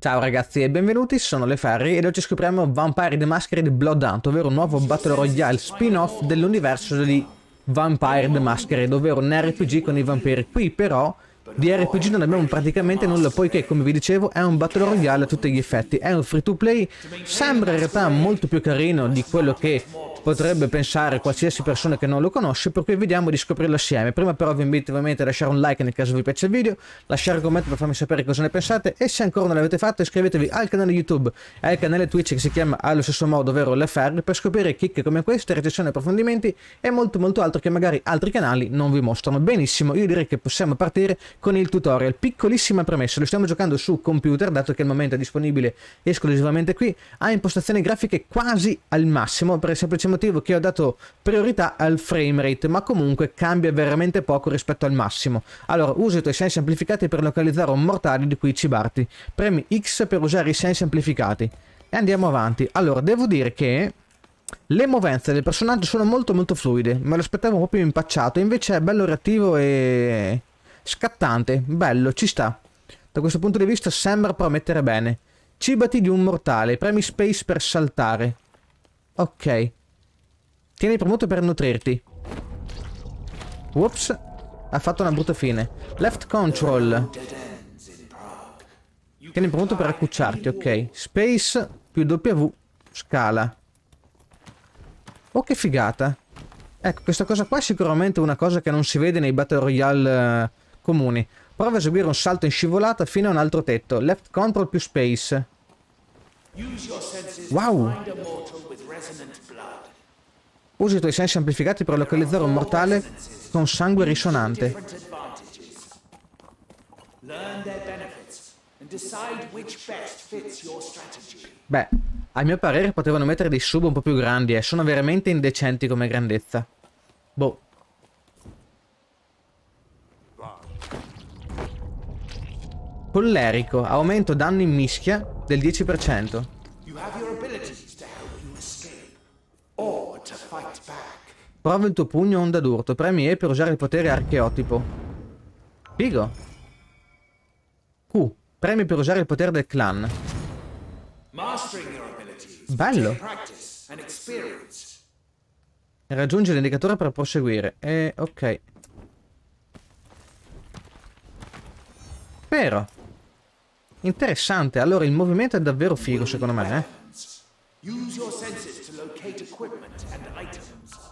Ciao ragazzi e benvenuti, sono Le Ferri ed oggi scopriamo Vampire the Masquerade Blood Hunt, ovvero un nuovo Battle Royale spin-off dell'universo di Vampire the Masquerade, ovvero un RPG con i vampiri. Qui però di RPG non abbiamo praticamente nulla, poiché come vi dicevo è un Battle Royale a tutti gli effetti, è un free to play, sembra in realtà molto più carino di quello che potrebbe pensare qualsiasi persona che non lo conosce, per cui vediamo di scoprirlo assieme. Prima però vi invito ovviamente a lasciare un like nel caso vi piace il video, lasciare un commento per farmi sapere cosa ne pensate e se ancora non l'avete fatto iscrivetevi al canale YouTube e al canale Twitch che si chiama allo stesso modo, ovvero LFR, per scoprire chicche come queste, recensioni, approfondimenti e molto molto altro che magari altri canali non vi mostrano. Benissimo, io direi che possiamo partire con il tutorial. Piccolissima premessa, lo stiamo giocando su computer, dato che al momento è disponibile esclusivamente qui, ha impostazioni grafiche quasi al massimo per il semplice motivo motivo che ho dato priorità al framerate, ma comunque cambia veramente poco rispetto al massimo. Allora, usa i tuoi sensi amplificati per localizzare un mortale di cui cibarti. Premi X per usare i sensi amplificati. E andiamo avanti. Allora, devo dire che... Le movenze del personaggio sono molto molto fluide, me lo aspettavo più impacciato, invece è bello reattivo e scattante, bello, ci sta. Da questo punto di vista sembra promettere bene. Cibati di un mortale, premi space per saltare. Ok. Tieni premuto per nutrirti. Whoops. Ha fatto una brutta fine. Left control. Tieni premuto per accucciarti, ok. Space più W. Scala. Oh, che figata. Ecco, questa cosa qua è sicuramente una cosa che non si vede nei Battle Royale uh, comuni. Prova a eseguire un salto in scivolata fino a un altro tetto. Left control più space. Wow! Usi i tuoi sensi amplificati per localizzare un mortale con sangue risonante. Beh, a mio parere potevano mettere dei sub un po' più grandi e eh. sono veramente indecenti come grandezza. Boh. Collerico, aumento danno in mischia del 10%. Prova il tuo pugno onda d'urto. Premi E per usare il potere archeotipo. Figo. Q. Premi per usare il potere del clan. Bello. Raggiunge l'indicatore per proseguire. Eh, ok. Però. Interessante. Allora il movimento è davvero figo secondo me, eh. Use your senses to locate equipment and items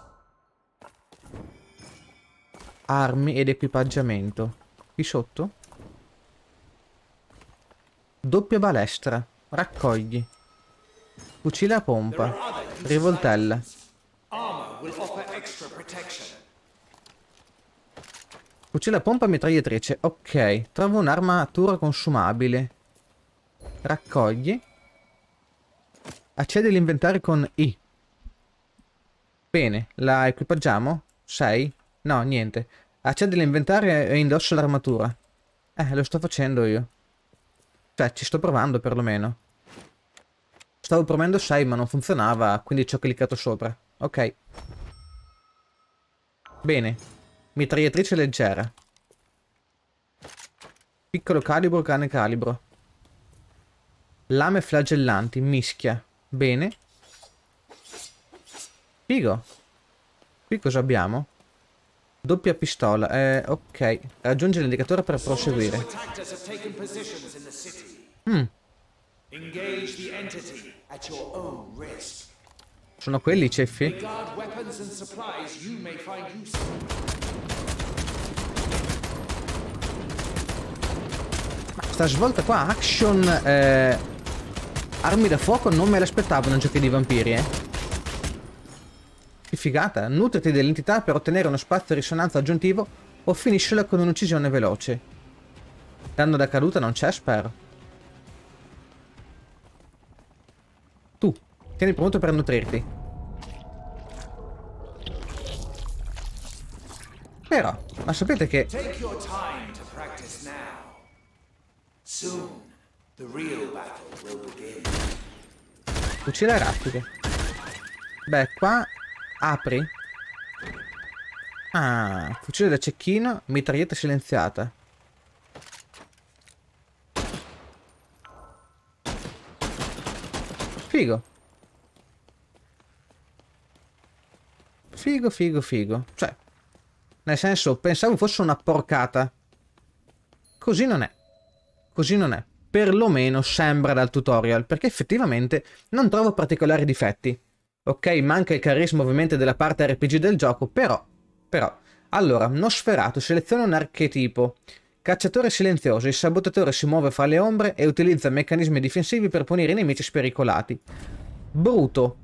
armi ed equipaggiamento. Qui sotto? Doppia balestra. Raccogli. Fucile a pompa. Rivoltella. Fucile a pompa mitragliatrice. Ok. Trovo un'armatura consumabile. Raccogli. Accede all'inventario con I. Bene, la equipaggiamo? 6. No, niente. Accendi l'inventario e indosso l'armatura. Eh, lo sto facendo io. Cioè, ci sto provando perlomeno. Stavo provando 6 ma non funzionava, quindi ci ho cliccato sopra. Ok. Bene. Mitragliatrice leggera. Piccolo calibro, cane calibro. Lame flagellanti, mischia. Bene. Figo. Qui cosa abbiamo? Doppia pistola, eh, ok. Raggiungi l'indicatore per proseguire. Mm. Sono quelli i ceffi? Ma sta svolta qua, action... Eh, armi da fuoco, non me l'aspettavo in un gioco di vampiri, eh. Che figata, nutriti dell'entità per ottenere uno spazio di risonanza aggiuntivo o finiscila con un'uccisione veloce. Danno da caduta non c'è, spero. Tu, tieni pronto per nutrirti. Però, ma sapete che... Fucile rapido. Beh, qua Apri? Ah, fucile da cecchino, mitraglietta silenziata. Figo. Figo, figo, figo. Cioè, nel senso, pensavo fosse una porcata. Così non è. Così non è. Perlomeno sembra dal tutorial, perché effettivamente non trovo particolari difetti ok? Manca il carisma ovviamente della parte RPG del gioco, però, però. Allora, Nosferatu seleziona un archetipo. Cacciatore silenzioso, il sabotatore si muove fra le ombre e utilizza meccanismi difensivi per punire i nemici spericolati. Bruto.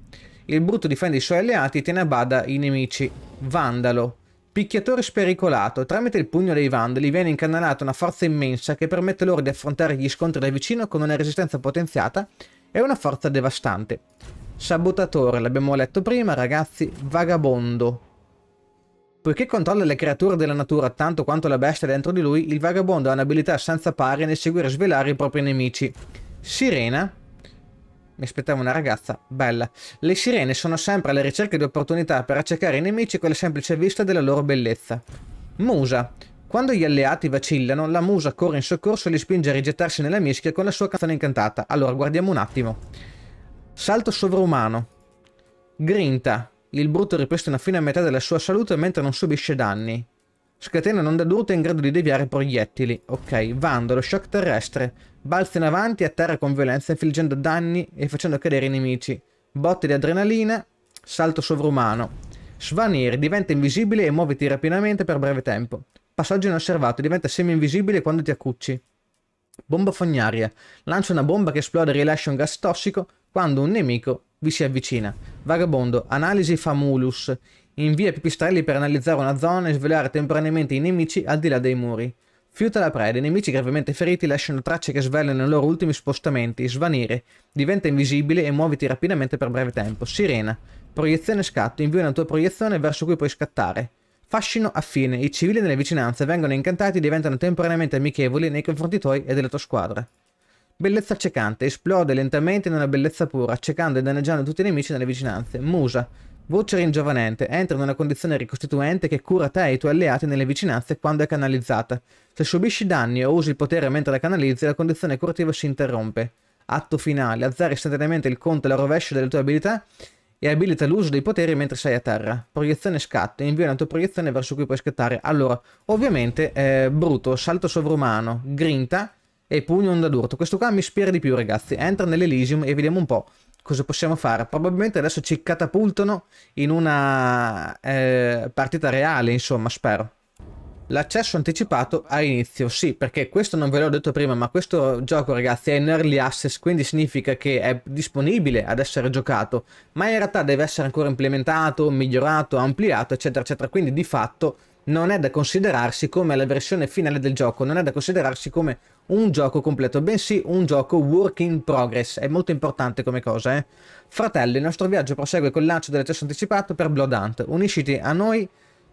Il bruto difende i suoi alleati e tiene a bada i nemici. Vandalo. Picchiatore spericolato. Tramite il pugno dei vandali viene incanalata una forza immensa che permette loro di affrontare gli scontri da vicino con una resistenza potenziata e una forza devastante. Sabotatore, l'abbiamo letto prima, ragazzi. Vagabondo. Poiché controlla le creature della natura tanto quanto la bestia dentro di lui, il vagabondo ha un'abilità senza pari nel seguire e svelare i propri nemici. Sirena. Mi aspettavo una ragazza, bella. Le sirene sono sempre alla ricerca di opportunità per accecare i nemici con la semplice vista della loro bellezza. Musa. Quando gli alleati vacillano, la musa corre in soccorso e li spinge a rigettarsi nella mischia con la sua canzone incantata. Allora, guardiamo un attimo. Salto sovrumano. Grinta. Il brutto ripristino fino a metà della sua salute mentre non subisce danni. Scatena un'onda d'urto in grado di deviare proiettili. Ok, vandalo, shock terrestre. Balza in avanti e atterra con violenza infliggendo danni e facendo cadere i nemici. Botte di adrenalina. Salto sovrumano. Svanire, diventa invisibile e muoviti rapidamente per breve tempo. Passaggio inosservato, diventa semi-invisibile quando ti accucci. Bomba fognaria. Lancia una bomba che esplode e rilascia un gas tossico quando un nemico vi si avvicina. Vagabondo, analisi famulus. Invia pipistrelli per analizzare una zona e svelare temporaneamente i nemici al di là dei muri. Fiuta la preda, i nemici gravemente feriti lasciano tracce che svelano i loro ultimi spostamenti, svanire, diventa invisibile e muoviti rapidamente per breve tempo. Sirena, proiezione scatto, invia una tua proiezione verso cui puoi scattare. Fascino affine, i civili nelle vicinanze vengono incantati e diventano temporaneamente amichevoli nei confronti tuoi e della tua squadra. Bellezza accecante. Esplode lentamente in una bellezza pura, accecando e danneggiando tutti i nemici nelle vicinanze. Musa. Voce ringiovanente. Entra in una condizione ricostituente che cura te e i tuoi alleati nelle vicinanze quando è canalizzata. Se subisci danni o usi il potere mentre la canalizzi, la condizione curativa si interrompe. Atto finale. azzera istantaneamente il conto e la rovescia delle tue abilità e abilita l'uso dei poteri mentre sei a terra. Proiezione scatto, invia una tua proiezione verso cui puoi scattare. Allora, ovviamente, eh, Bruto, salto sovrumano, grinta, e pugno onda d'urto. Questo qua mi ispira di più, ragazzi. Entra nell'Elysium e vediamo un po' cosa possiamo fare. Probabilmente adesso ci catapultano in una eh, partita reale, insomma, spero. L'accesso anticipato a inizio, sì, perché questo non ve l'ho detto prima, ma questo gioco ragazzi è in early access, quindi significa che è disponibile ad essere giocato, ma in realtà deve essere ancora implementato, migliorato, ampliato, eccetera, eccetera, quindi di fatto non è da considerarsi come la versione finale del gioco, non è da considerarsi come un gioco completo, bensì un gioco work in progress, è molto importante come cosa, eh. Fratelli, il nostro viaggio prosegue col lancio dell'accesso anticipato per Blood Hunt, unisciti a noi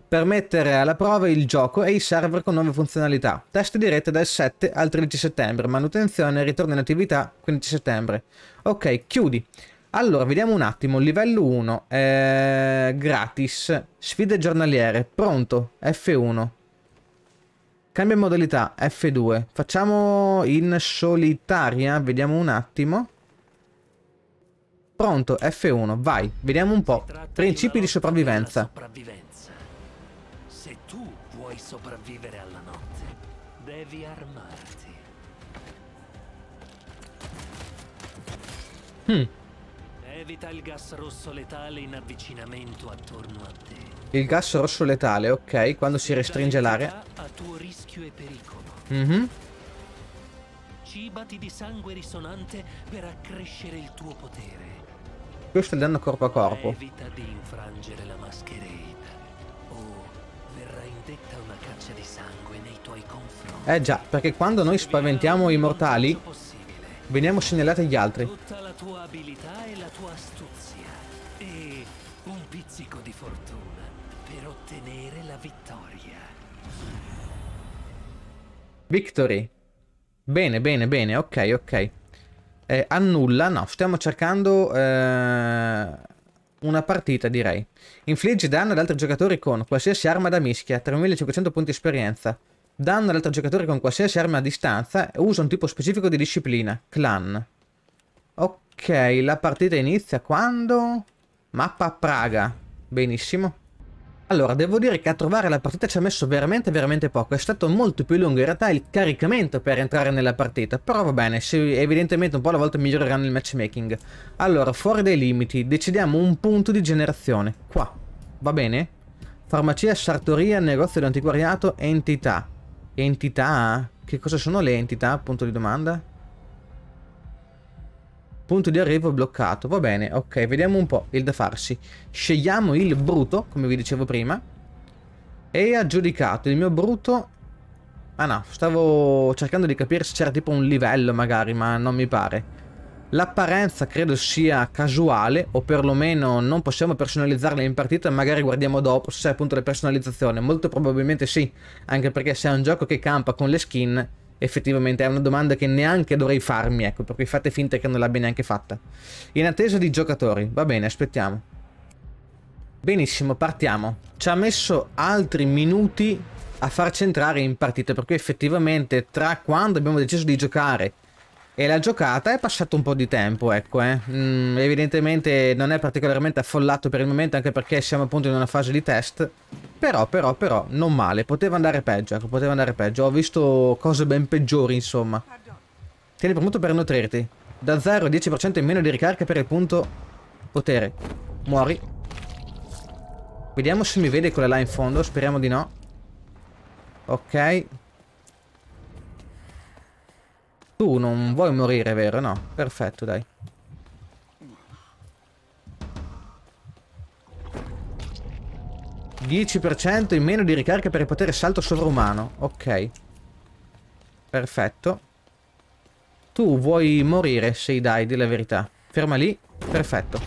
per mettere alla prova il gioco e i server con nuove funzionalità. Test di rete dal 7 al 13 settembre, manutenzione e ritorno in attività 15 settembre. Ok, chiudi. Allora, vediamo un attimo. Livello 1, eh, gratis, sfide giornaliere, pronto, F1. Cambia modalità, F2. Facciamo in solitaria, vediamo un attimo. Pronto, F1, vai, vediamo un po'. Principi di sopravvivenza. sopravvivenza. Se tu vuoi sopravvivere alla notte, devi armarti. Hmm. Evita il gas rosso letale in avvicinamento attorno a te. Il gas rosso letale, ok, quando si restringe l'area. A tuo rischio e pericolo. Mhm. Mm Cibati di sangue risonante per accrescere il tuo potere. Questo è il danno corpo a corpo. Evita di infrangere la mascherina. O verrà indetta una caccia di sangue nei tuoi confronti. Eh già, perché quando noi spaventiamo i mortali, veniamo segnalati agli altri. Tutta la tua abilità e la tua astuzia. E un pizzico di fortuna per ottenere la vittoria. Victory. Bene, bene, bene. Ok, ok. Eh, annulla, no, stiamo cercando eh, una partita direi. Infligge danno ad altri giocatori con qualsiasi arma da mischia, 3500 punti esperienza. Danno ad altri giocatori con qualsiasi arma a distanza, usa un tipo specifico di disciplina, clan. Ok. Ok, la partita inizia quando? Mappa Praga. Benissimo. Allora, devo dire che a trovare la partita ci ha messo veramente veramente poco, è stato molto più lungo in realtà il caricamento per entrare nella partita, però va bene, si, evidentemente un po' alla volta miglioreranno il matchmaking. Allora, fuori dai limiti, decidiamo un punto di generazione, qua, va bene? Farmacia, sartoria, negozio di antiquariato, entità. Entità? Che cosa sono le entità? Punto di domanda. Punto di arrivo bloccato. Va bene, ok, vediamo un po' il da farsi. Scegliamo il bruto, come vi dicevo prima. E aggiudicato. Il mio bruto... Ah no, stavo cercando di capire se c'era tipo un livello magari, ma non mi pare. L'apparenza credo sia casuale, o perlomeno non possiamo personalizzarla in partita, magari guardiamo dopo se c'è appunto la personalizzazione. Molto probabilmente sì, anche perché se è un gioco che campa con le skin effettivamente è una domanda che neanche dovrei farmi, ecco, per cui fate finta che non l'abbia neanche fatta. In attesa di giocatori, va bene, aspettiamo. Benissimo, partiamo. Ci ha messo altri minuti a farci entrare in partita, per cui effettivamente tra quando abbiamo deciso di giocare e l'ha giocata. È passato un po' di tempo, ecco. Eh. Mm, evidentemente non è particolarmente affollato per il momento, anche perché siamo appunto in una fase di test. Però, però, però, non male. Poteva andare peggio, ecco, poteva andare peggio. Ho visto cose ben peggiori, insomma. Tieni premuto per nutrirti. Da 0 a 10% in meno di ricarica per il punto potere. Muori. Vediamo se mi vede quella là in fondo, speriamo di no. Ok, tu non vuoi morire, vero? No, perfetto, dai. ...10% in meno di ricarica per il potere salto sovrumano. Ok. Perfetto. Tu vuoi morire, sì, dai, di la verità. Ferma lì. Perfetto.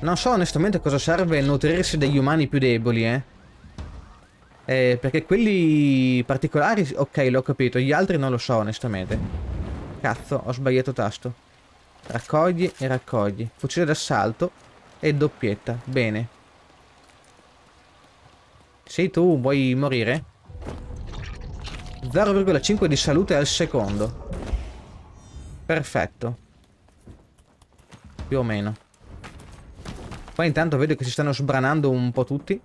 Non so onestamente cosa serve nutrirsi degli umani più deboli, eh. Eh, perché quelli particolari, ok, l'ho capito. Gli altri non lo so, onestamente. Cazzo, ho sbagliato tasto. Raccogli e raccogli. Fucile d'assalto e doppietta. Bene. Sei tu, vuoi morire? 0,5 di salute al secondo. Perfetto. Più o meno. Poi intanto vedo che si stanno sbranando un po' tutti.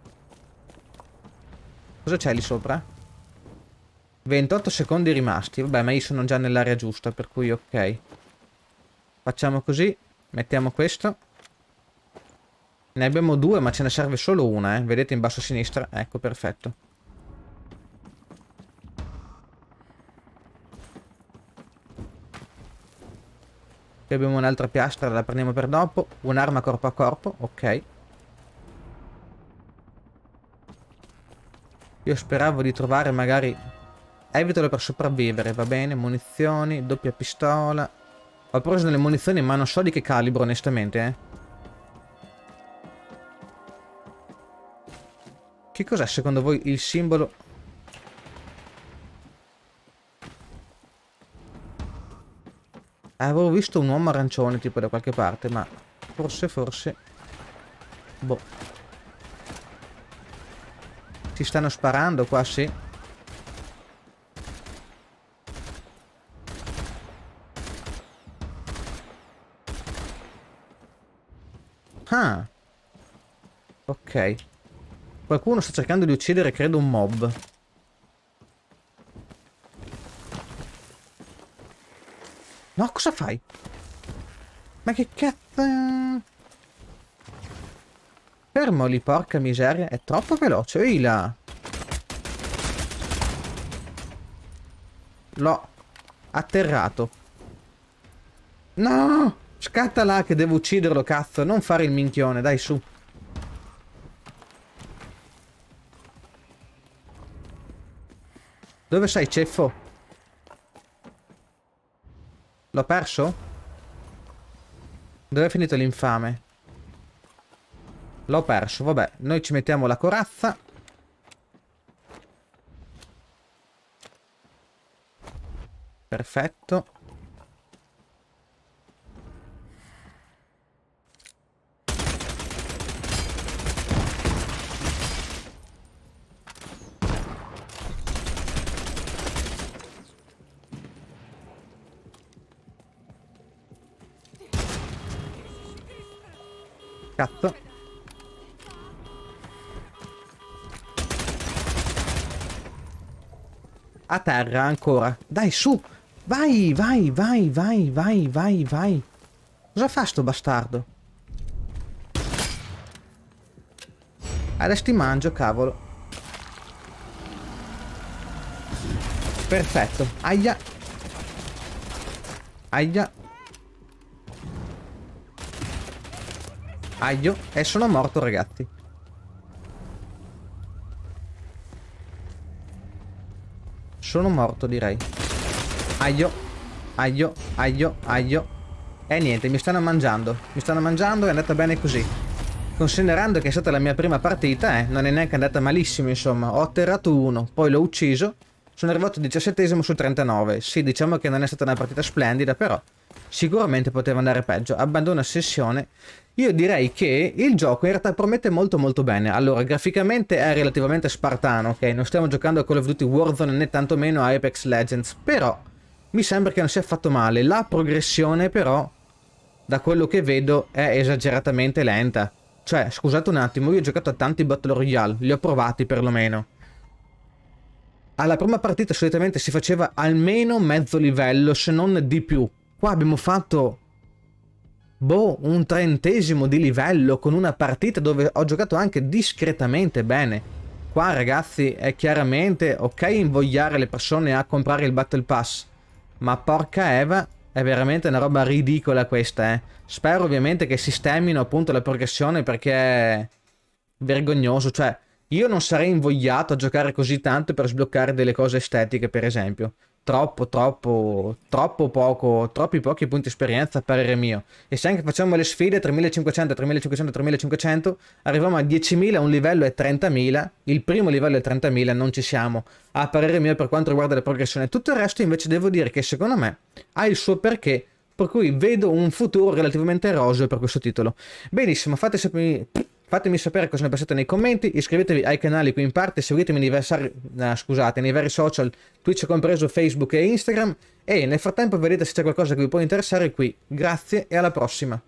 Cosa c'è lì sopra? 28 secondi rimasti. Vabbè, ma io sono già nell'area giusta, per cui ok. Facciamo così. Mettiamo questo. Ne abbiamo due, ma ce ne serve solo una, eh. Vedete in basso a sinistra? Ecco, perfetto. Qui abbiamo un'altra piastra, la prendiamo per dopo. Un'arma corpo a corpo, ok. Io speravo di trovare magari... Evitalo per sopravvivere, va bene? Munizioni, doppia pistola... Ho preso delle munizioni ma non so di che calibro onestamente, eh. Che cos'è secondo voi il simbolo? Avevo visto un uomo arancione tipo da qualche parte, ma forse, forse... Boh. Ci stanno sparando qua, sì. Ah. Ok. Qualcuno sta cercando di uccidere, credo, un mob. No, cosa fai? Ma che cazzo... Fermo lì, porca miseria. È troppo veloce. Ehi là. L'ho atterrato. No! Scatta là che devo ucciderlo, cazzo. Non fare il minchione, dai su. Dove sei, ceffo? L'ho perso? Dove è finito l'infame? L'ho perso, vabbè. Noi ci mettiamo la corazza. Perfetto. Cazzo. A terra ancora. Dai, su. Vai, vai, vai, vai, vai, vai, vai. Cosa fa sto bastardo? Adesso ti mangio, cavolo. Perfetto. Aia. Aia. Aio. E sono morto, ragazzi. Sono morto direi Aglio Aglio Aglio Aglio E niente mi stanno mangiando Mi stanno mangiando è andata bene così Considerando che è stata la mia prima partita eh, Non è neanche andata malissimo insomma Ho atterrato uno Poi l'ho ucciso Sono arrivato 17 su 39 Sì diciamo che non è stata una partita splendida però sicuramente poteva andare peggio. Abbandona sessione. Io direi che il gioco in realtà promette molto molto bene. Allora, graficamente è relativamente spartano, ok? Non stiamo giocando a Call of Duty Warzone né tantomeno a Apex Legends, però mi sembra che non sia fatto male. La progressione però, da quello che vedo, è esageratamente lenta. Cioè, scusate un attimo, io ho giocato a tanti Battle Royale, li ho provati perlomeno. Alla prima partita solitamente si faceva almeno mezzo livello, se non di più. Qua abbiamo fatto boh, un trentesimo di livello con una partita dove ho giocato anche discretamente bene. Qua ragazzi è chiaramente ok invogliare le persone a comprare il Battle Pass, ma porca Eva è veramente una roba ridicola questa, eh. Spero ovviamente che sistemino appunto la progressione perché è vergognoso, cioè io non sarei invogliato a giocare così tanto per sbloccare delle cose estetiche per esempio troppo, troppo, troppo poco, troppi pochi punti esperienza a parere mio. E se anche facciamo le sfide 3500, 3500, 3500, arriviamo a 10.000, un livello è 30.000, il primo livello è 30.000, non ci siamo, a parere mio per quanto riguarda la progressione. Tutto il resto invece devo dire che secondo me ha il suo perché, per cui vedo un futuro relativamente eroso per questo titolo. Benissimo, fate sapere... Fatemi sapere cosa ne pensate nei commenti, iscrivetevi ai canali qui in parte, seguitemi nei, versari, ah, scusate, nei vari social, Twitch compreso Facebook e Instagram, e nel frattempo vedete se c'è qualcosa che vi può interessare qui. Grazie e alla prossima!